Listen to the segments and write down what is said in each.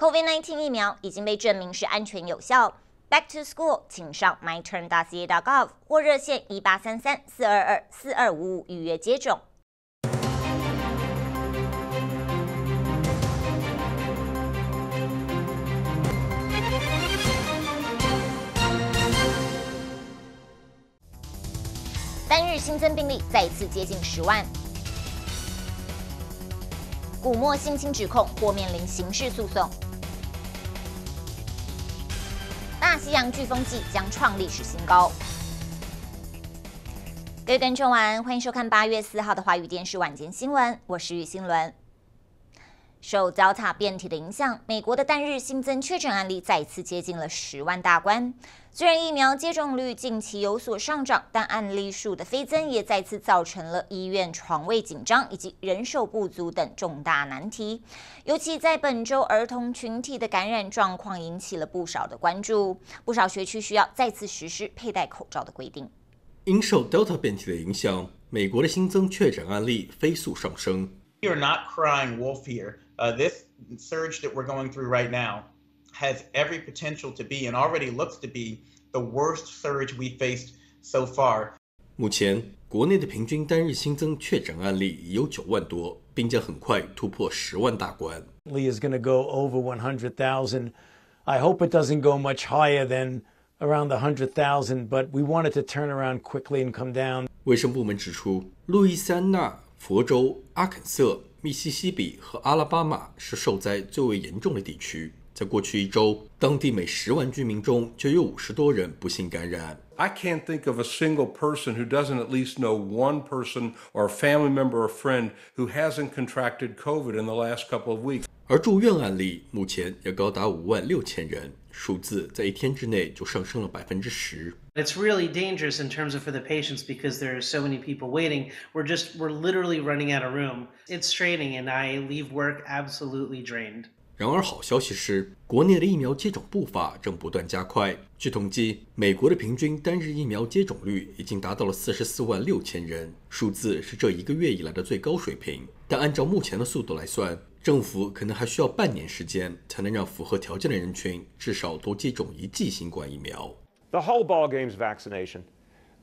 COVID-19 疫苗已经被证明是安全有效。Back to school，请上 m y t u r n a a g o v 或热线一八三三四二二四二五五预约接种。单日新增病例再次接近十万。古莫性侵指控或面临刑事诉讼。西洋飓风季将创历史新高。各位观众安，欢迎收看八月四号的华语电视晚间新闻，我是玉新伦。受 l t 塔变体的影响，美国的单日新增确诊案例再次接近了十万大关。虽然疫苗接种率近期有所上涨，但案例数的飞增也再次造成了医院床位紧张以及人手不足等重大难题。尤其在本周，儿童群体的感染状况引起了不少的关注，不少学区需要再次实施佩戴口罩的规定。因受 l t 塔变体的影响，美国的新增确诊案例飞速上升。y o u r e not crying wolf here. Uh, this surge that we're going through right now has every potential to be and already looks to be the worst surge we faced so far. 目前，国内的平均单日新增确诊案例已有九万多，并将很快突破十万大关。Lee is going to go over 100,000. I hope it doesn't go much higher than around the 100,000, but we want it to turn around quickly and come down. 卫生部门指出，路易斯安那、佛州、阿肯色密西西比和阿拉巴马是受灾最为严重的地区。在过去一周，当地每十万居民中就有五十多人不幸感染。I can't think of a single person who doesn't at least know one person or a family member or friend who hasn't contracted COVID in the last couple of weeks。而住院案例目前也高达五万六千人。数字在一天之内就上升了百分之十。It's really dangerous in terms of for the patients because there are so many people waiting. We're just we're literally running out of room. It's straining, and I leave work absolutely drained. 然而，好消息是，国内的疫苗接种步伐正不断加快。据统计，美国的平均单日疫苗接种率已经达到了四十四万六千人，数字是这一个月以来的最高水平。但按照目前的速度来算，政府可能还需要半年时间，才能让符合条件的人群至少都接种一剂新冠疫苗。The whole ball game's vaccination.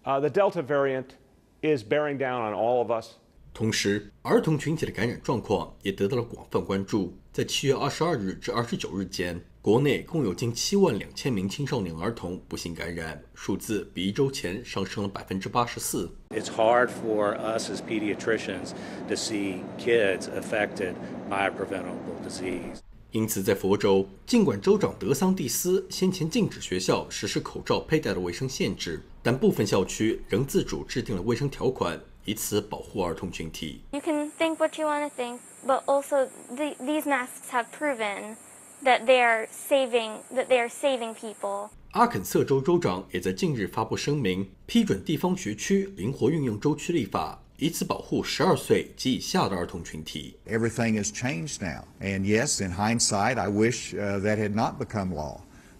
Uh, the Delta variant is bearing down on all of us. 同时，儿童群体的感染状况也得到了广泛关注。在七月二十二日至二十九日间，国内共有近七万两千名青少年儿童不幸感染，数字比一周前上升了百分之八十四。It's hard for us as pediatricians to see kids affected by a preventable disease。因此，在佛州，尽管州长德桑蒂斯先前禁止学校实施口罩佩戴的卫生限制，但部分校区仍自主制定了卫生条款。以此保护儿童群体。You can think what you want to think, but also the, these masks have proven that they are saving that they are saving people. 阿肯色州州长也在近日发布声明，批准地方学区灵活运用州区立法，以此保护十二岁及以下的儿童群体。Everything has changed now, and yes, in hindsight, I wish uh, that had not become law.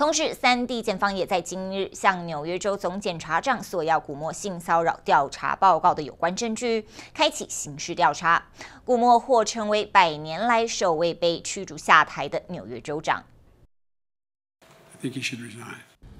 同时，三地检方也在今日向纽约州总检察长索要古默性骚扰调查报告的有关证据，开启刑事调查。古默或成为百年来首位被驱逐下台的纽约州长。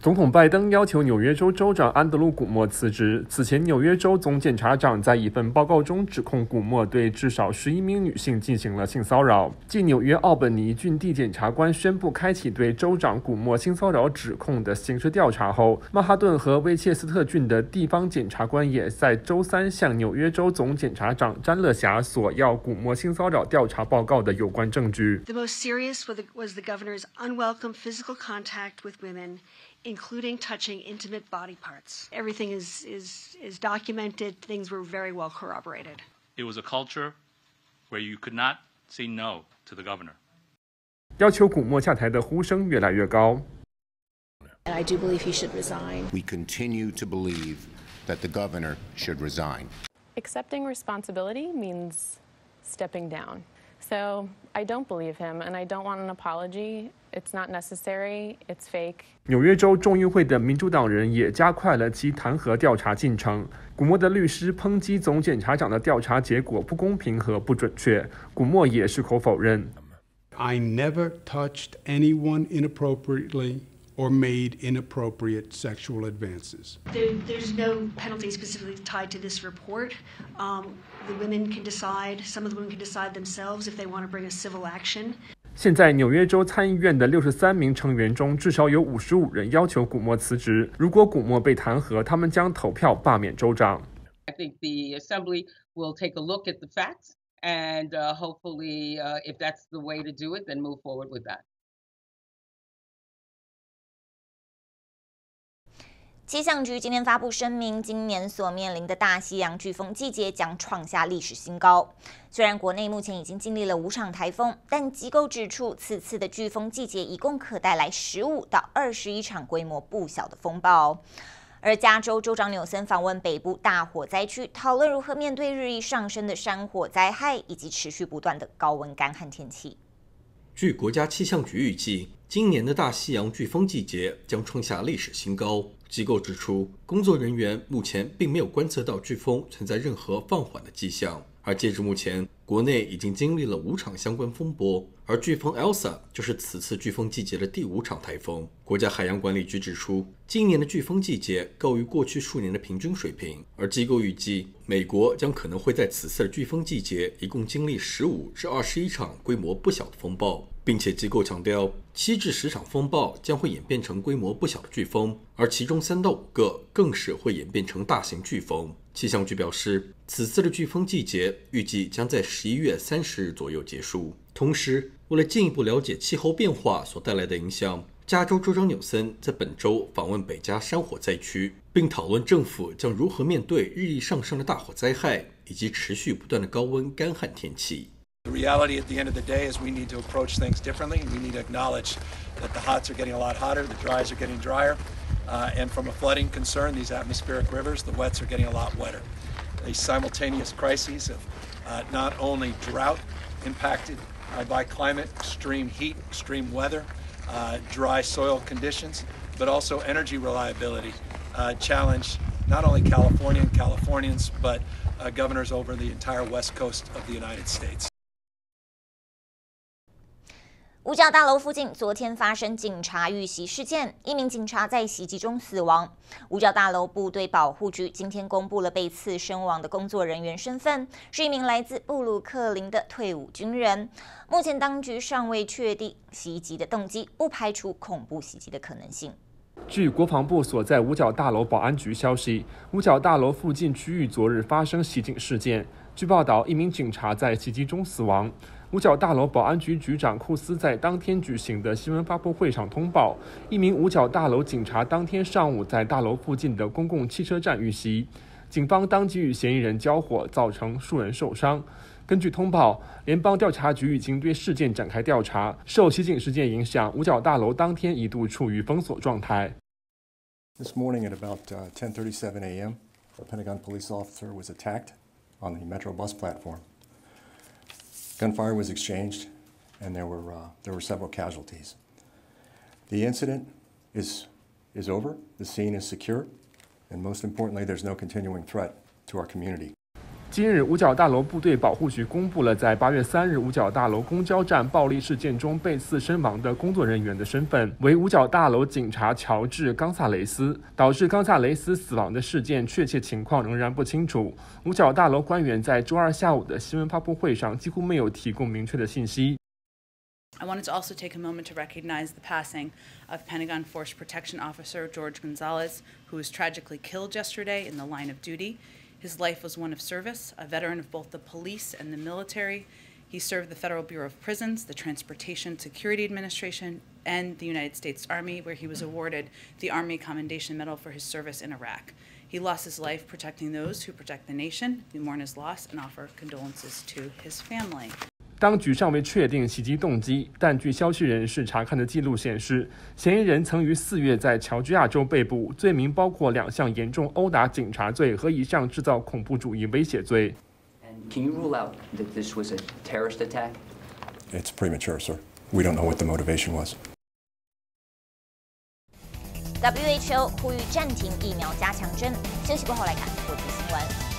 总统拜登要求纽约州州长安德鲁·古默辞职。此前，纽约州总检察长在一份报告中指控古默对至少十一名女性进行了性骚扰。继纽约奥本尼郡地检察官宣布开启对州长古默性骚扰指控的刑事调查后，曼哈顿和威切斯特郡的地方检察官也在周三向纽约州总检察长詹乐霞索要古默性骚扰调查报告的有关证据。The most serious was the governor's unwelcome physical contact with women. including touching intimate body parts. Everything is, is, is documented, things were very well corroborated. It was a culture where you could not say no to the governor. And I do believe he should resign. We continue to believe that the governor should resign. Accepting responsibility means stepping down. So I don't believe him, and I don't want an apology, it's not necessary. It's fake. 纽约州众议会的民主党人也加快了其弹劾调查进程。古默的律师抨击总检察长的调查结果不公平和不准确，古默也矢口否认。I never touched anyone inappropriately or made inappropriate sexual advances. There, there's no penalty specifically tied to this report. Um, the women can decide, some of the women can decide themselves if they want to bring a civil action. 现在，纽约州参议院的六十三名成员中，至少有五十五人要求古默辞职。如果古默被弹劾，他们将投票罢免州长。I think the assembly will take a look at the facts and hopefully, if that's the way to do it, then move forward with that. 气象局今天发布声明，今年所面临的大西洋飓风季节将创下历史新高。虽然国内目前已经经历了五场台风，但机构指出，此次的飓风季节一共可带来十五到二十一场规模不小的风暴。而加州州长纽森访问北部大火灾区，讨论如何面对日益上升的山火灾害以及持续不断的高温干旱天气。据国家气象局预计。今年的大西洋飓风季节将创下历史新高。机构指出，工作人员目前并没有观测到飓风存在任何放缓的迹象。而截至目前，国内已经经历了五场相关风波，而飓风 Elsa 就是此次飓风季节的第五场台风。国家海洋管理局指出，今年的飓风季节高于过去数年的平均水平。而机构预计，美国将可能会在此次的飓风季节一共经历十五至二十一场规模不小的风暴。并且机构强调，七至十场风暴将会演变成规模不小的飓风，而其中三到五个更是会演变成大型飓风。气象局表示，此次的飓风季节预计将在十一月三十日左右结束。同时，为了进一步了解气候变化所带来的影响，加州州长纽森在本周访问北加山火灾区，并讨论政府将如何面对日益上升的大火灾害以及持续不断的高温干旱天气。The reality at the end of the day is we need to approach things differently. We need to acknowledge that the hots are getting a lot hotter, the dries are getting drier, uh, and from a flooding concern, these atmospheric rivers, the wets are getting a lot wetter. These simultaneous crises of uh, not only drought impacted uh, by climate, extreme heat, extreme weather, uh, dry soil conditions, but also energy reliability uh, challenge not only California and Californians, but uh, governors over the entire west coast of the United States. 五角大楼附近昨天发生警察遇袭事件，一名警察在袭击中死亡。五角大楼部队保护局今天公布了被刺身亡的工作人员身份，是一名来自布鲁克林的退伍军人。目前，当局尚未确定袭击的动机，不排除恐怖袭击的可能性。据国防部所在五角大楼保安局消息，五角大楼附近区域昨日发生袭警事件。据报道，一名警察在袭击中死亡。五角大楼保安局局长库斯在当天举行的新闻发布会上通报，一名五角大楼警察当天上午在大楼附近的公共汽车站遇袭，警方当即与嫌疑人交火，造成数人受伤。根据通报，联邦调查局已经对事件展开调查。受袭警事件影响，五角大楼当天一度处于封锁状态。This morning at about 10:37 a.m., a Pentagon police officer was attacked on the metro bus platform. Gunfire was exchanged, and there were, uh, there were several casualties. The incident is, is over. The scene is secure. And most importantly, there's no continuing threat to our community. 今日，五角大楼部队保护局公布了在八月三日五角大楼公交站暴力事件中被刺身亡的工作人员的身份，为五角大楼警察乔治·冈萨雷斯。导致冈萨雷斯死亡的事件确切情况仍然不清楚。五角大楼官员在周二下午的新闻发布会上几乎没有提供明确的信息。I wanted to also take a moment to recognize the passing of Pentagon force protection officer George Gonzalez, who was tragically killed yesterday in the line of duty. His life was one of service, a veteran of both the police and the military. He served the Federal Bureau of Prisons, the Transportation Security Administration, and the United States Army, where he was awarded the Army Commendation Medal for his service in Iraq. He lost his life protecting those who protect the nation. We mourn his loss and offer condolences to his family. 当局尚未确定袭击动机，但据消息人士查看的记录显示，嫌疑人曾于四月在乔治亚州被捕，罪名包括两项严重殴打警察罪和一项制造恐怖主义威胁罪。Can you rule out that this was a terrorist attack? It's premature, sir. We don't know what the motivation was. WHO 呼吁暂停疫苗加强针。休息过后来看国际新闻。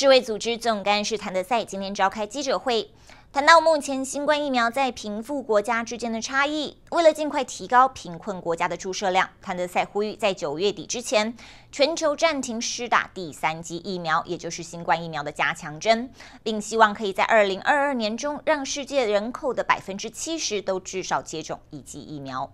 世卫组织总干事谭德赛今天召开记者会，谈到目前新冠疫苗在贫富国家之间的差异。为了尽快提高贫困国家的注射量，谭德赛呼吁在九月底之前全球暂停施打第三剂疫苗，也就是新冠疫苗的加强针，并希望可以在二零二二年中让世界人口的百分之七十都至少接种一剂疫苗。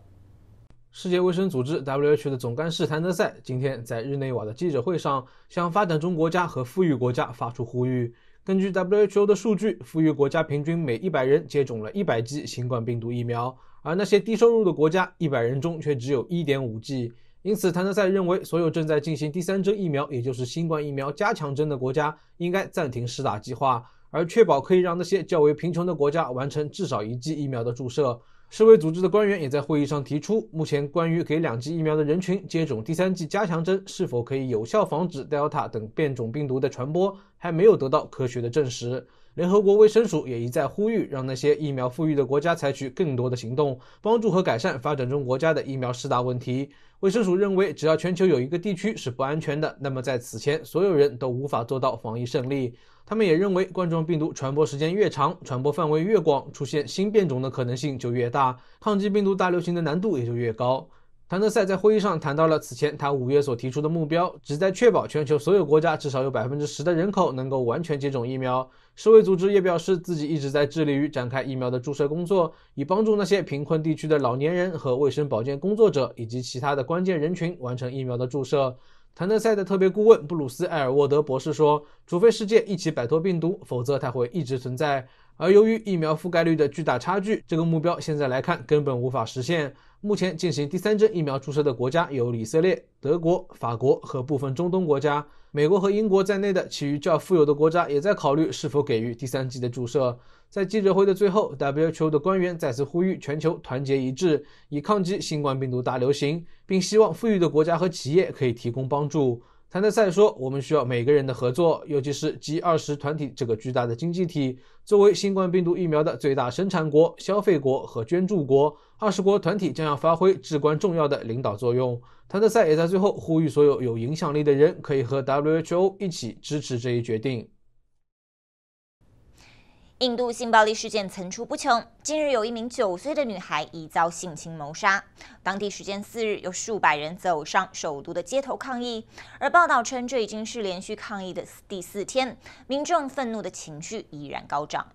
世界卫生组织 WHO 的总干事谭德赛今天在日内瓦的记者会上向发展中国家和富裕国家发出呼吁。根据 WHO 的数据，富裕国家平均每一百人接种了一百剂新冠病毒疫苗，而那些低收入的国家，一百人中却只有一点五剂。因此，谭德赛认为，所有正在进行第三针疫苗，也就是新冠疫苗加强针的国家，应该暂停施打计划，而确保可以让那些较为贫穷的国家完成至少一剂疫苗的注射。世卫组织的官员也在会议上提出，目前关于给两剂疫苗的人群接种第三剂加强针是否可以有效防止 Delta 等变种病毒的传播，还没有得到科学的证实。联合国卫生署也一再呼吁，让那些疫苗富裕的国家采取更多的行动，帮助和改善发展中国家的疫苗失大问题。卫生署认为，只要全球有一个地区是不安全的，那么在此前所有人都无法做到防疫胜利。他们也认为，冠状病毒传播时间越长，传播范围越广，出现新变种的可能性就越大，抗击病毒大流行的难度也就越高。谭德赛在会议上谈到了此前他五月所提出的目标，旨在确保全球所有国家至少有百分之十的人口能够完全接种疫苗。世卫组织也表示，自己一直在致力于展开疫苗的注射工作，以帮助那些贫困地区的老年人和卫生保健工作者以及其他的关键人群完成疫苗的注射。谭德赛的特别顾问布鲁斯·埃尔沃德博士说：“除非世界一起摆脱病毒，否则它会一直存在。而由于疫苗覆盖率的巨大差距，这个目标现在来看根本无法实现。”目前进行第三针疫苗注射的国家有以色列、德国、法国和部分中东国家。美国和英国在内的其余较富有的国家也在考虑是否给予第三剂的注射。在记者会的最后，WHO 的官员再次呼吁全球团结一致，以抗击新冠病毒大流行，并希望富裕的国家和企业可以提供帮助。谭德赛说：“我们需要每个人的合作，尤其是 G20 团体这个巨大的经济体，作为新冠病毒疫苗的最大生产国、消费国和捐助国，二十国团体将要发挥至关重要的领导作用。”谭德赛也在最后呼吁所有有影响力的人可以和 WHO 一起支持这一决定。印度性暴力事件层出不穷。近日，有一名九岁的女孩疑遭性侵谋杀。当地时间四日，有数百人走上首都的街头抗议，而报道称，这已经是连续抗议的第四天，民众愤怒的情绪依然高涨。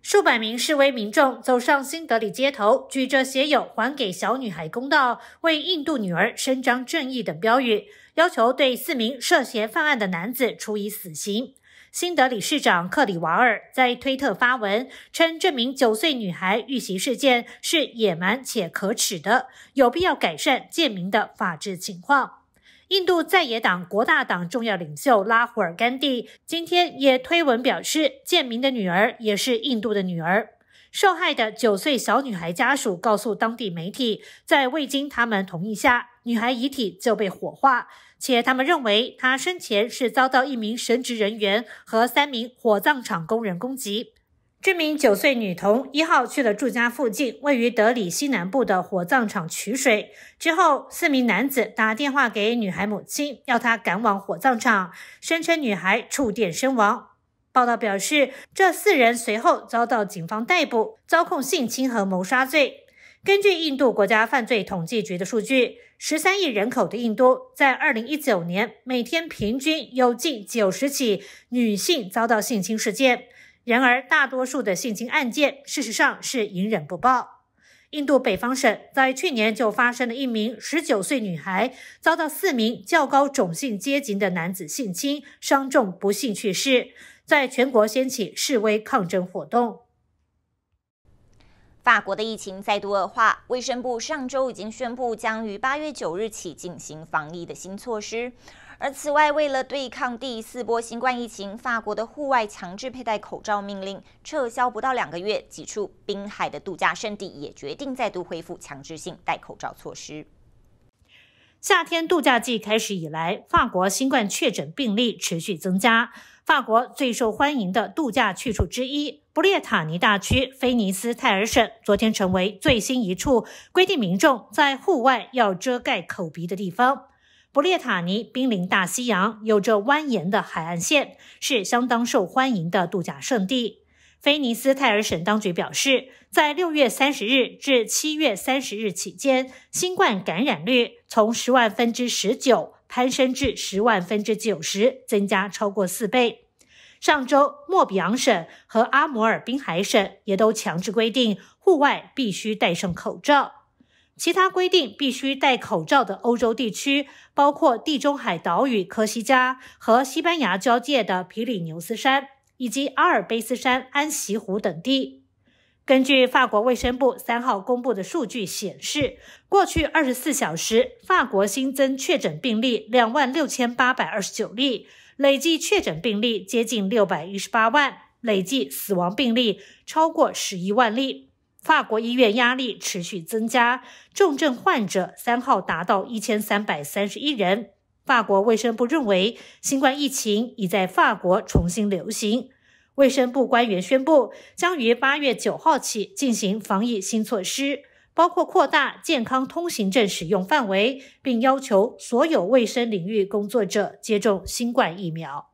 数百名示威民众走上新德里街头，举着写有“还给小女孩公道”“为印度女儿伸张正义”等标语，要求对四名涉嫌犯案的男子处以死刑。新德里市长克里瓦尔在推特发文称，这名九岁女孩遇袭事件是野蛮且可耻的，有必要改善贱民的法制情况。印度在野党国大党重要领袖拉胡尔·甘地今天也推文表示，贱民的女儿也是印度的女儿。受害的九岁小女孩家属告诉当地媒体，在未经他们同意下，女孩遗体就被火化。且他们认为，他生前是遭到一名神职人员和三名火葬场工人攻击。这名九岁女童一号去了住家附近位于德里西南部的火葬场取水之后，四名男子打电话给女孩母亲，要她赶往火葬场，声称女孩触电身亡。报道表示，这四人随后遭到警方逮捕，遭控性侵和谋杀罪。根据印度国家犯罪统计局的数据。十三亿人口的印度，在二零一九年，每天平均有近九十起女性遭到性侵事件。然而，大多数的性侵案件事实上是隐忍不报。印度北方省在去年就发生了一名十九岁女孩遭到四名较高种姓阶级的男子性侵，伤重不幸去世，在全国掀起示威抗争活动。法国的疫情再度恶化，卫生部上周已经宣布将于八月九日起进行防疫的新措施。而此外，为了对抗第四波新冠疫情，法国的户外强制佩戴口罩命令撤销不到两个月，几处滨海的度假胜地也决定再度恢复强制性戴口罩措施。夏天度假季开始以来，法国新冠确诊病例持续增加，法国最受欢迎的度假去处之一。布列塔尼大区菲尼斯泰尔省昨天成为最新一处规定民众在户外要遮盖口鼻的地方。布列塔尼濒临大西洋，有着蜿蜒的海岸线，是相当受欢迎的度假胜地。菲尼斯泰尔省当局表示，在六月三十日至七月三十日期间，新冠感染率从十万分之十九攀升至十万分之九十，增加超过四倍。上周，莫比昂省和阿摩尔滨海省也都强制规定户外必须戴上口罩。其他规定必须戴口罩的欧洲地区，包括地中海岛屿科西嘉和西班牙交界的皮里牛斯山，以及阿尔卑斯山安息湖等地。根据法国卫生部三号公布的数据显示，过去二十四小时，法国新增确诊病例两万六千八百二十九例。累计确诊病例接近六百一十八万，累计死亡病例超过十一万例。法国医院压力持续增加，重症患者三号达到一千三百三十一人。法国卫生部认为，新冠疫情已在法国重新流行。卫生部官员宣布，将于八月九号起进行防疫新措施。包括扩大健康通行证使用范围，并要求所有卫生领域工作者接种新冠疫苗。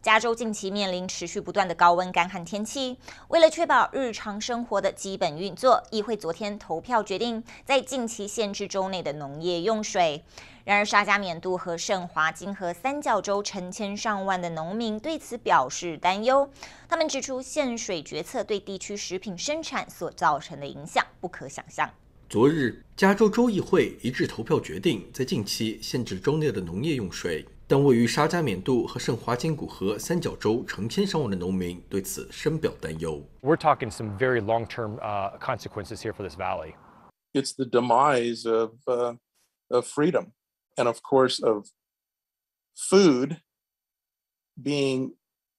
加州近期面临持续不断的高温干旱天气，为了确保日常生活的基本运作，议会昨天投票决定在近期限制州内的农业用水。然而，沙加缅度和圣华金河三角洲成千上万的农民对此表示担忧。他们指出，限水决策对地区食品生产所造成的影响不可想象。昨日，加州州议会一致投票决定在近期限制州内的农业用水，但位于沙加缅度和圣华金谷河三角洲成千上万的农民对此深表担忧。We're talking some very long-term consequences here for this valley. It's the demise of of freedom. and of course of food being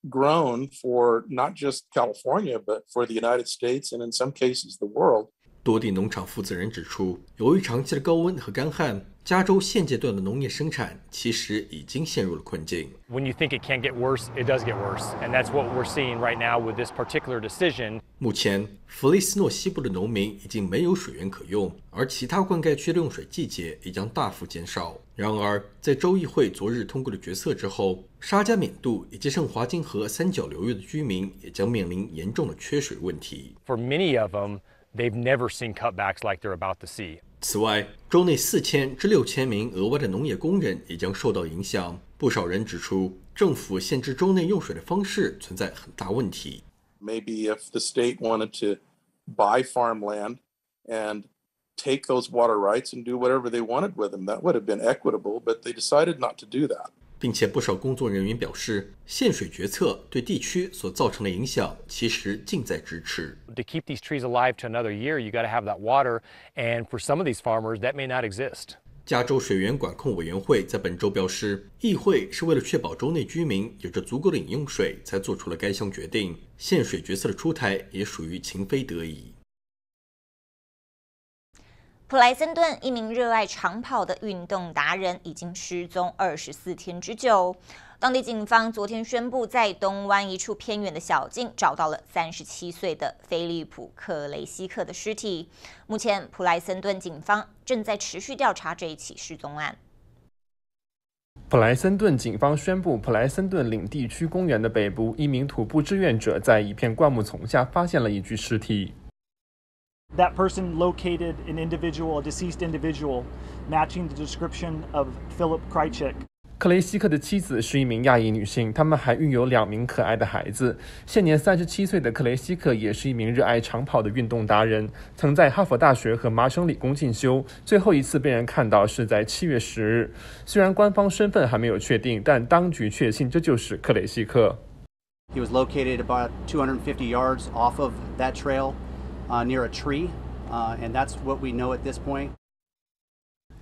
grown for not just California, but for the United States and in some cases the world 多地农场负责人指出，由于长期的高温和干旱，加州现阶段的农业生产其实已经陷入了困境。目前，弗雷斯诺西部的农民已经没有水源可用，而其他灌溉区的用水季节也将大幅减少。然而，在州议会昨日通过的决策之后，沙加缅度以及圣华金河三角流域的居民也将面临严重的缺水问题。they've never seen cutbacks like they're about to see. 此外，州内四千至六千名额外的农业工人也将受到影响。不少人指出，政府限制州内用水的方式存在很大问题。Maybe if the state wanted to buy farmland and take those water rights and do whatever they wanted with them, that would have been equitable, but they decided not to do that. 并且不少工作人员表示，限水决策对地区所造成的影响其实近在咫尺。To keep these trees alive to another year, you got to have that water, and for some of these farmers, that may not exist. 加州水源管控委员会在本周表示，议会是为了确保州内居民有着足够的饮用水才做出了该项决定。限水决策的出台也属于情非得已。普莱森顿一名热爱长跑的运动达人已经失踪二十四天之久。当地警方昨天宣布，在东湾一处偏远的小径找到了三十七岁的菲利普·克雷西克的尸体。目前，普莱森顿警方正在持续调查这一起失踪案。普莱森顿警方宣布，普莱森顿领地区公园的北部，一名徒步志愿者在一片灌木丛下发现了一具尸体。That person located an individual, a deceased individual, matching the description of Philip Krychek. 克雷西克的妻子是一名亚裔女性，他们还育有两名可爱的孩子。现年三十七岁的克雷西克也是一名热爱长跑的运动达人，曾在哈佛大学和麻省理工进修。最后一次被人看到是在七月十日。虽然官方身份还没有确定，但当局确信这就是克雷西克。He was located about 250 yards off of that trail. near and know point. tree, we a that's what at this uh, uh,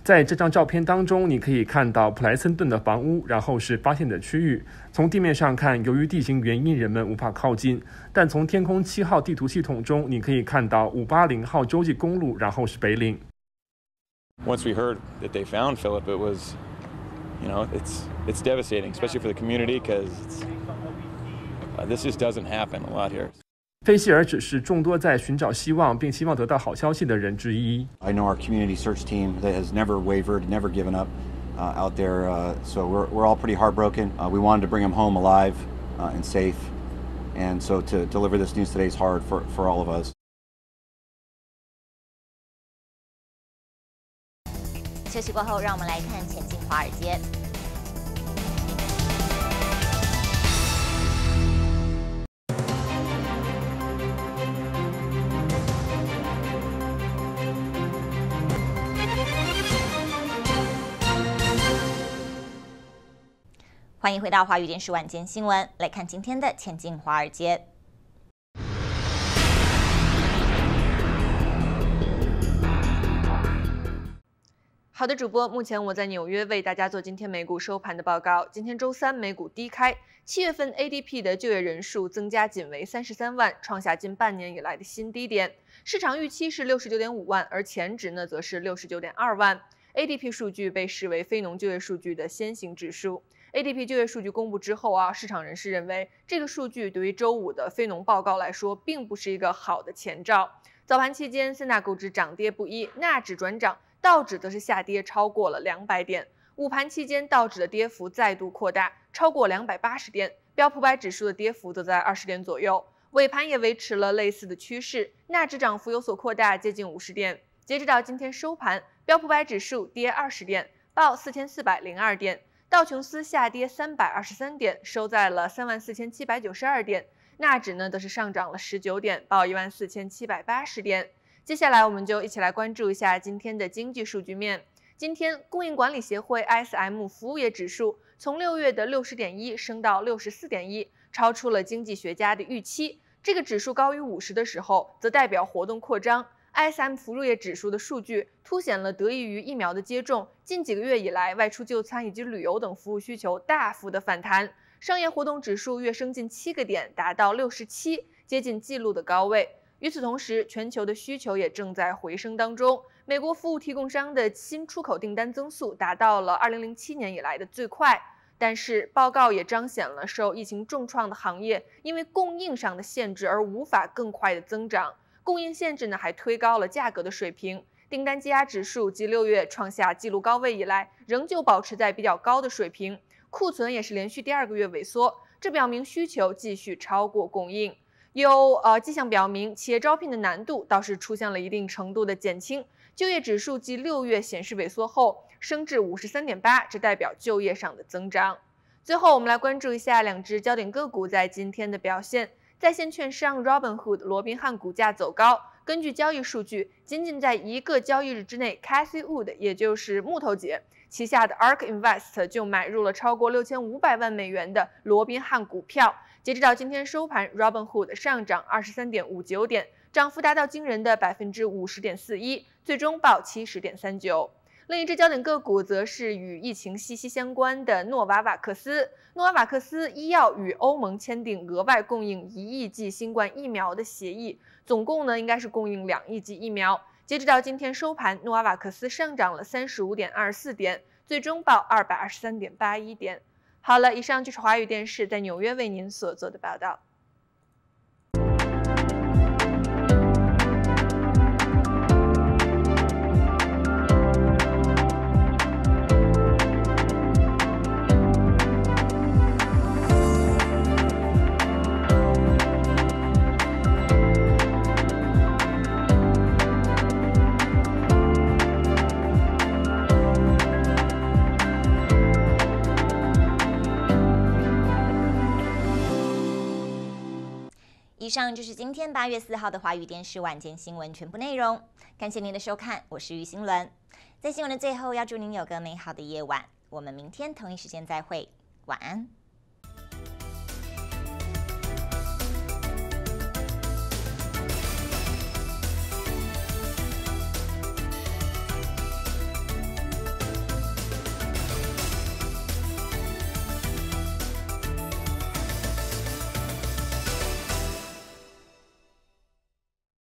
在这张照片当中，你可以看到普莱森顿的房屋，然后是发现的区域。从地面上看，由于地形原因，人们无法靠近。但从天空七号地图系统中，你可以看到五八零号洲际公路，然后是北岭。Once we heard that they found Philip, it was, you know, it's it's devastating, especially for the community, because this just doesn't happen a lot here. I know our community search team that has never wavered, never given up uh, out there. Uh, so we're we're all pretty heartbroken. Uh, we wanted to bring him home alive and safe, and so to deliver this news today is hard for for all of us. 休息过后，让我们来看前进华尔街。欢迎回到华语电视晚间新闻，来看今天的前进华尔街。好的，主播，目前我在纽约为大家做今天美股收盘的报告。今天周三，美股低开。七月份 ADP 的就业人数增加仅为三十三万，创下近半年以来的新低点。市场预期是六十九点五万，而前值呢则是六十九点二万。ADP 数据被视为非农就业数据的先行指数。ADP 就业数据公布之后啊，市场人士认为这个数据对于周五的非农报告来说，并不是一个好的前兆。早盘期间，三大股指涨跌不一，纳指转涨，道指则是下跌超过了两百点。午盘期间，道指的跌幅再度扩大，超过两百八十点，标普百指数的跌幅则在二十点左右。尾盘也维持了类似的趋势，纳指涨幅有所扩大，接近五十点。截止到今天收盘，标普百指数跌二十点，报四千四百零二点。道琼斯下跌三百二十三点，收在了三万四千七百九十二点。纳指呢则是上涨了十九点，报一万四千七百八十点。接下来，我们就一起来关注一下今天的经济数据面。今天，供应管理协会 （SM） 服务业指数从六月的六十点一升到六十四点一，超出了经济学家的预期。这个指数高于五十的时候，则代表活动扩张。i S.M. 服务业指数的数据凸显了得益于疫苗的接种，近几个月以来外出就餐以及旅游等服务需求大幅的反弹。商业活动指数跃升近七个点，达到六十七，接近纪录的高位。与此同时，全球的需求也正在回升当中。美国服务提供商的新出口订单增速达到了二零零七年以来的最快。但是，报告也彰显了受疫情重创的行业因为供应上的限制而无法更快的增长。供应限制呢，还推高了价格的水平。订单积压指数自六月创下纪录高位以来，仍旧保持在比较高的水平。库存也是连续第二个月萎缩，这表明需求继续超过供应。有呃迹象表明，企业招聘的难度倒是出现了一定程度的减轻。就业指数自六月显示萎缩后，升至五十三点八，这代表就业上的增长。最后，我们来关注一下两只焦点个股在今天的表现。在线券商 Robinhood 罗宾汉股价走高。根据交易数据，仅仅在一个交易日之内，Cathy Wood 也就是木头姐旗下的 Ark Invest 就买入了超过六千五百万美元的罗宾汉股票。截止到今天收盘，Robinhood 上涨二十三点五九点，涨幅达到惊人的百分之五十点四一，最终报七十点三九。另一只焦点个股则是与疫情息息相关的诺瓦瓦克斯。诺瓦瓦克斯医药与欧盟签订额外供应一亿剂新冠疫苗的协议，总共呢应该是供应两亿剂疫苗。截止到今天收盘，诺瓦瓦克斯上涨了三十五点二四点，最终报二百二十三点八一点。好了，以上就是华语电视在纽约为您所做的报道。以上就是今天八月四号的华语电视晚间新闻全部内容。感谢您的收看，我是余新伦。在新闻的最后，要祝您有个美好的夜晚。我们明天同一时间再会，晚安。